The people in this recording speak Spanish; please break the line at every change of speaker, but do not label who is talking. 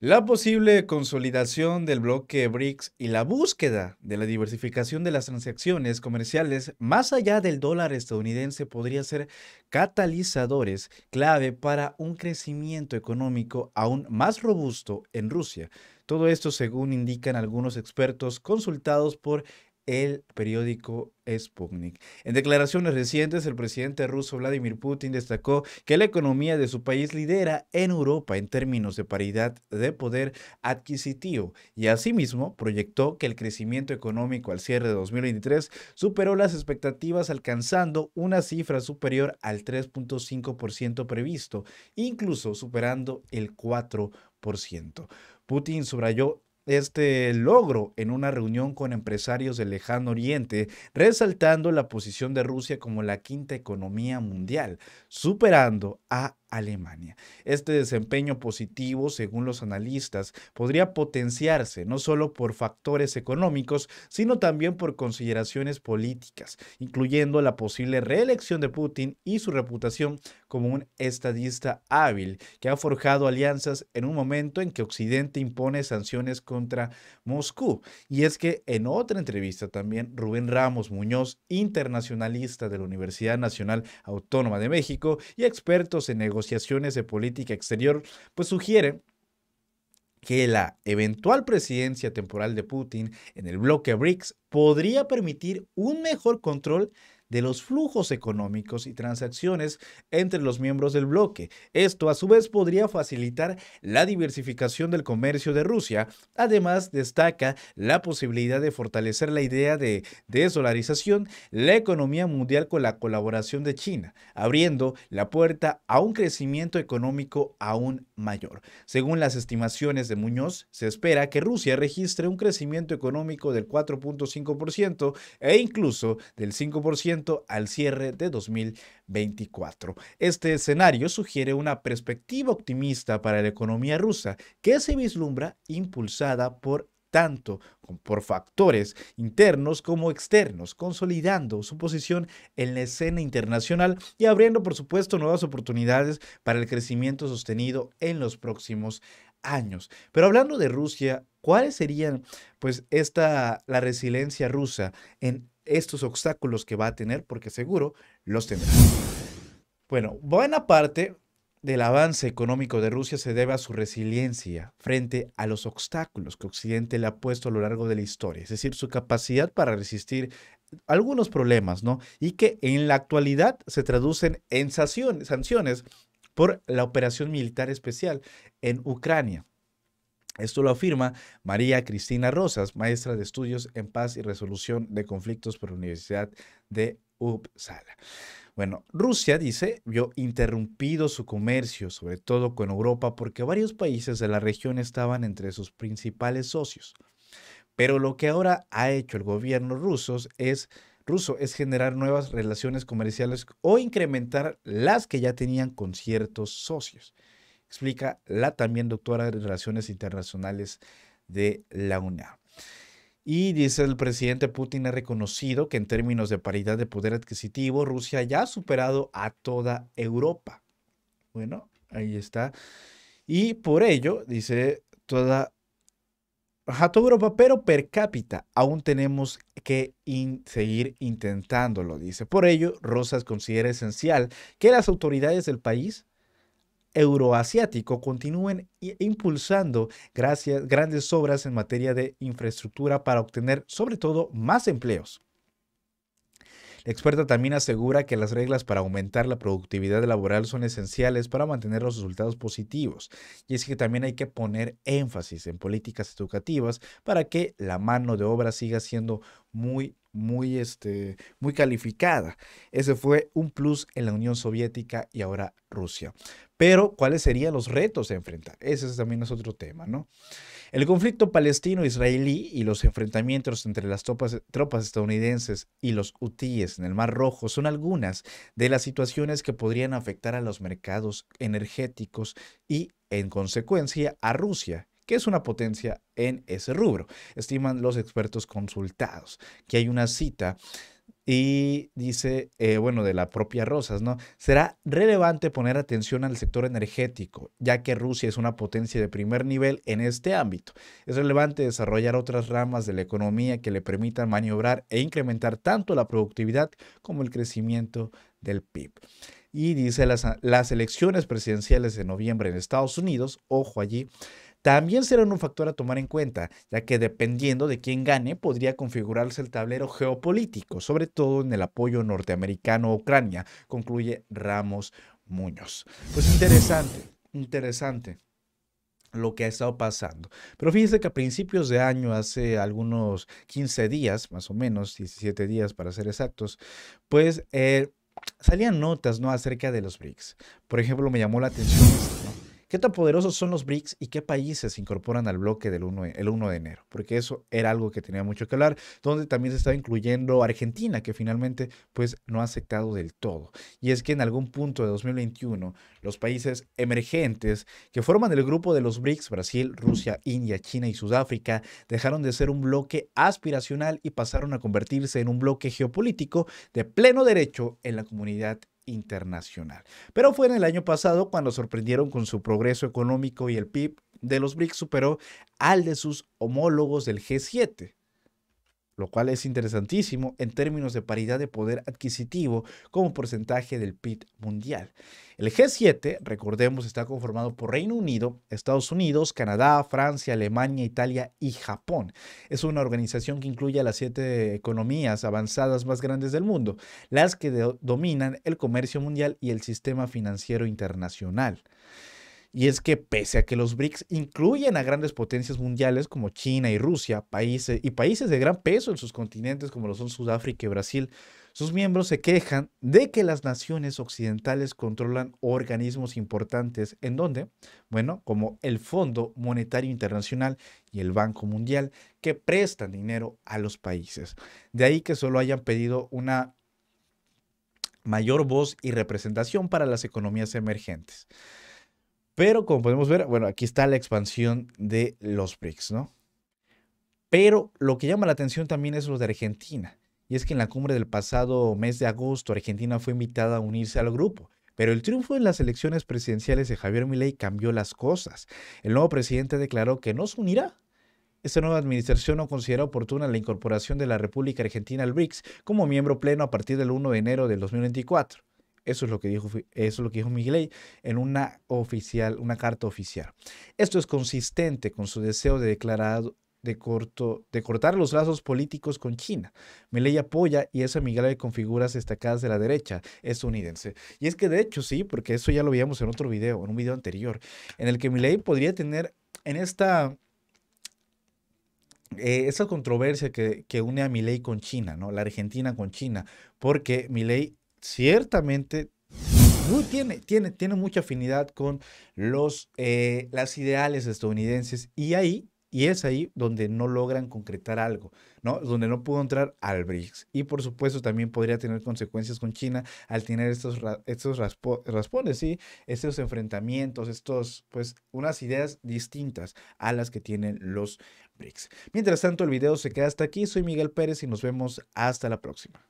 La posible consolidación del bloque BRICS y la búsqueda de la diversificación de las transacciones comerciales más allá del dólar estadounidense podría ser catalizadores clave para un crecimiento económico aún más robusto en Rusia. Todo esto según indican algunos expertos consultados por el periódico Sputnik. En declaraciones recientes, el presidente ruso Vladimir Putin destacó que la economía de su país lidera en Europa en términos de paridad de poder adquisitivo y asimismo proyectó que el crecimiento económico al cierre de 2023 superó las expectativas alcanzando una cifra superior al 3.5% previsto, incluso superando el 4%. Putin subrayó este logro en una reunión con empresarios del lejano oriente, resaltando la posición de Rusia como la quinta economía mundial, superando a Alemania. Este desempeño positivo, según los analistas, podría potenciarse no solo por factores económicos, sino también por consideraciones políticas, incluyendo la posible reelección de Putin y su reputación como un estadista hábil que ha forjado alianzas en un momento en que Occidente impone sanciones contra Moscú. Y es que en otra entrevista también Rubén Ramos Muñoz, internacionalista de la Universidad Nacional Autónoma de México y expertos en negocios, negociaciones de política exterior, pues sugiere que la eventual presidencia temporal de Putin en el bloque BRICS podría permitir un mejor control de los flujos económicos y transacciones entre los miembros del bloque. Esto a su vez podría facilitar la diversificación del comercio de Rusia. Además, destaca la posibilidad de fortalecer la idea de desolarización, la economía mundial con la colaboración de China, abriendo la puerta a un crecimiento económico aún mayor. Según las estimaciones de Muñoz, se espera que Rusia registre un crecimiento económico del 4.5 e incluso del 5% al cierre de 2024. Este escenario sugiere una perspectiva optimista para la economía rusa que se vislumbra impulsada por tanto por factores internos como externos, consolidando su posición en la escena internacional y abriendo, por supuesto, nuevas oportunidades para el crecimiento sostenido en los próximos años. Pero hablando de Rusia, ¿Cuáles serían, pues, esta, la resiliencia rusa en estos obstáculos que va a tener? Porque seguro los tendrá. Bueno, buena parte del avance económico de Rusia se debe a su resiliencia frente a los obstáculos que Occidente le ha puesto a lo largo de la historia, es decir, su capacidad para resistir algunos problemas, ¿no? Y que en la actualidad se traducen en sanciones por la operación militar especial en Ucrania. Esto lo afirma María Cristina Rosas, maestra de estudios en paz y resolución de conflictos por la Universidad de Uppsala. Bueno, Rusia, dice, vio interrumpido su comercio, sobre todo con Europa, porque varios países de la región estaban entre sus principales socios. Pero lo que ahora ha hecho el gobierno ruso es, ruso es generar nuevas relaciones comerciales o incrementar las que ya tenían con ciertos socios explica la también doctora de Relaciones Internacionales de la UNAM. Y dice el presidente Putin ha reconocido que en términos de paridad de poder adquisitivo, Rusia ya ha superado a toda Europa. Bueno, ahí está. Y por ello, dice toda, a toda Europa, pero per cápita, aún tenemos que seguir intentándolo, dice. Por ello, Rosas considera esencial que las autoridades del país euroasiático continúen impulsando gracias, grandes obras en materia de infraestructura para obtener sobre todo más empleos. La experta también asegura que las reglas para aumentar la productividad laboral son esenciales para mantener los resultados positivos. Y es que también hay que poner énfasis en políticas educativas para que la mano de obra siga siendo muy muy, este, muy calificada. Ese fue un plus en la Unión Soviética y ahora Rusia. Pero, ¿cuáles serían los retos a enfrentar? Ese también es otro tema, ¿no? El conflicto palestino-israelí y los enfrentamientos entre las tropas, tropas estadounidenses y los UTIs en el Mar Rojo son algunas de las situaciones que podrían afectar a los mercados energéticos y, en consecuencia, a Rusia que es una potencia en ese rubro, estiman los expertos consultados. Que hay una cita y dice, eh, bueno, de la propia Rosas, ¿no? Será relevante poner atención al sector energético, ya que Rusia es una potencia de primer nivel en este ámbito. Es relevante desarrollar otras ramas de la economía que le permitan maniobrar e incrementar tanto la productividad como el crecimiento del PIB. Y dice, las, las elecciones presidenciales de noviembre en Estados Unidos, ojo allí, también será un factor a tomar en cuenta, ya que dependiendo de quién gane podría configurarse el tablero geopolítico, sobre todo en el apoyo norteamericano a Ucrania, concluye Ramos Muñoz. Pues interesante, interesante lo que ha estado pasando. Pero fíjense que a principios de año, hace algunos 15 días, más o menos, 17 días para ser exactos, pues eh, salían notas ¿no? acerca de los BRICS. Por ejemplo, me llamó la atención ¿no? ¿Qué tan poderosos son los BRICS y qué países se incorporan al bloque del 1, de enero? Porque eso era algo que tenía mucho que hablar, donde también se estaba incluyendo Argentina, que finalmente pues no ha aceptado del todo. Y es que en algún punto de 2021, los países emergentes que forman el grupo de los BRICS, Brasil, Rusia, India, China y Sudáfrica, dejaron de ser un bloque aspiracional y pasaron a convertirse en un bloque geopolítico de pleno derecho en la comunidad internacional. Pero fue en el año pasado cuando sorprendieron con su progreso económico y el PIB de los BRICS superó al de sus homólogos del G7 lo cual es interesantísimo en términos de paridad de poder adquisitivo como porcentaje del PIB mundial. El G7, recordemos, está conformado por Reino Unido, Estados Unidos, Canadá, Francia, Alemania, Italia y Japón. Es una organización que incluye a las siete economías avanzadas más grandes del mundo, las que dominan el comercio mundial y el sistema financiero internacional. Y es que pese a que los BRICS incluyen a grandes potencias mundiales como China y Rusia, países y países de gran peso en sus continentes como lo son Sudáfrica y Brasil, sus miembros se quejan de que las naciones occidentales controlan organismos importantes en donde, bueno, como el Fondo Monetario Internacional y el Banco Mundial, que prestan dinero a los países. De ahí que solo hayan pedido una mayor voz y representación para las economías emergentes. Pero como podemos ver, bueno, aquí está la expansión de los BRICS, ¿no? Pero lo que llama la atención también es lo de Argentina. Y es que en la cumbre del pasado mes de agosto, Argentina fue invitada a unirse al grupo. Pero el triunfo en las elecciones presidenciales de Javier Milei cambió las cosas. El nuevo presidente declaró que no se unirá. Esta nueva administración no considera oportuna la incorporación de la República Argentina al BRICS como miembro pleno a partir del 1 de enero del 2024. Eso es lo que dijo, eso es lo que dijo Miguel en una, oficial, una carta oficial. Esto es consistente con su deseo de declarar de, corto, de cortar los lazos políticos con China. Milei apoya y es amigable con figuras destacadas de la derecha estadounidense. Y es que de hecho sí, porque eso ya lo veíamos en otro video, en un video anterior, en el que Milei podría tener en esta eh, esa controversia que, une a Milei con China, ¿no? La Argentina con China, porque Milei ciertamente tiene, tiene, tiene mucha afinidad con los, eh, las ideales estadounidenses y ahí, y es ahí donde no logran concretar algo, ¿no? Donde no pudo entrar al BRICS. Y por supuesto también podría tener consecuencias con China al tener estos, estos raspones, Estos enfrentamientos, estos, pues, unas ideas distintas a las que tienen los BRICS. Mientras tanto, el video se queda hasta aquí. Soy Miguel Pérez y nos vemos hasta la próxima.